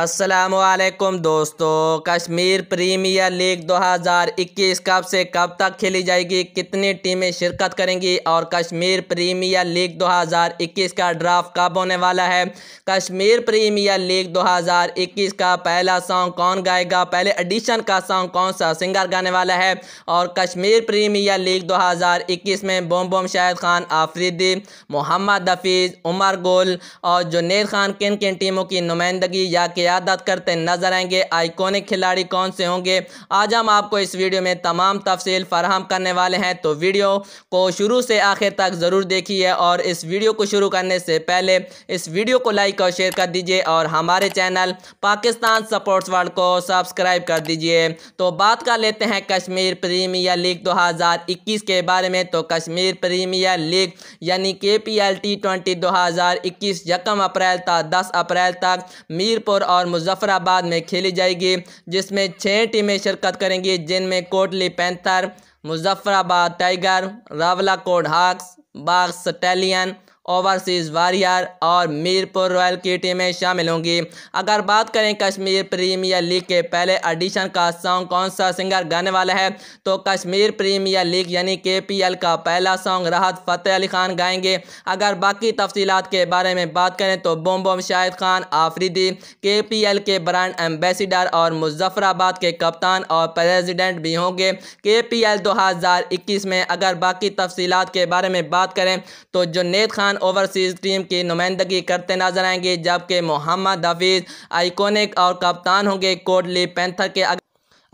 असलकुम दोस्तों Kashmir premiere league 2021 कब से कब तक खेली जाएगी कितनी टीमें शिरकत करेंगी और कश्मीर प्रीमियर लीग 2021 का ड्राफ्ट कब होने वाला है कश्मीर प्रीमियर लीग 2021 का पहला सॉन्ग कौन गाएगा पहले एडिशन का सॉन्ग कौन सा सिंगर गाने वाला है और कश्मीर प्रीमियर लीग 2021 में बोम बोम शाहिद खान आफरीदी मोहम्मद हफीज़ उमर गुल और जुनेद खान किन किन टीमों की नुमाइंदगी या क़्यादत करते नजर आएंगे आइकोनिक खिलाड़ी कौन से होंगे आज हम आपको इस वीडियो में तमाम तफसील फराहम करने वाले हैं तो वीडियो को शुरू से आखिर तक ज़रूर देखिए और इस वीडियो को शुरू करने से पहले इस वीडियो को लाइक और शेयर कर दीजिए और हमारे चैनल पाकिस्तान सपोर्ट्स वर्ल्ड को सब्सक्राइब कर दीजिए तो बात कर लेते हैं कश्मीर प्रीमियर लीग 2021 के बारे में तो कश्मीर प्रीमियर लीग यानी के पी एल टी ट्वेंटी दो हज़ार इक्कीस यकम अप्रैल तक दस अप्रैल तक मीरपुर और मुजफ्फराबाद में खेली जाएगी जिसमें छः टीमें शिरकत करेंगी जिनमें Kotli panther Muzaffarabad tiger Rawalakot hawks बाग्स स्टैलियन ओवरसीज़ वारियर और मीरपुर रॉयल की टीमें शामिल होंगी अगर बात करें कश्मीर प्रीमियर लीग के पहले एडिशन का सॉन्ग कौन सा सिंगर गाने वाला है तो कश्मीर प्रीमियर लीग यानी के का पहला सॉन्ग राहत फ़तेह अली खान गाएंगे अगर बाकी तफसीत के बारे में बात करें तो बोम बोम शाहिद खान आफरीदी के के ब्रांड एम्बेसडर और मुजफ्फराबाद के कप्तान और प्रेजिडेंट भी होंगे के पी एल दो हज़ार इक्कीस में अगर बाकी तफसीत के बारे में बात करें तो जुनेद खान पाकिस्तान ओवरसीज़ टीम की नुमाइंदगी करते नजर आएंगे जबकि मोहम्मद हफीज़ आइकोनिक और कप्तान होंगे कोडली पैंथर के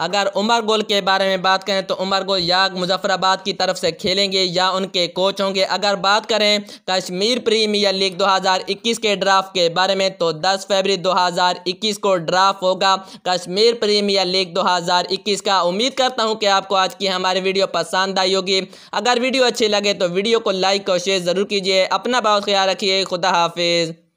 अगर उमर गोल के बारे में बात करें तो उमर गोल या मुजफ्फराबाद की तरफ से खेलेंगे या उनके कोच होंगे अगर बात करें कश्मीर प्रीमियर लीग 2021 के ड्राफ्ट के बारे में तो 10 फरवरी 2021 को ड्राफ्ट होगा कश्मीर प्रीमियर लीग 2021 का उम्मीद करता हूं कि आपको आज की हमारी वीडियो पसंद आई होगी अगर वीडियो अच्छी लगे तो वीडियो को लाइक और शेयर ज़रूर कीजिए अपना बहुत ख्याल रखिए खुदा हाफिज़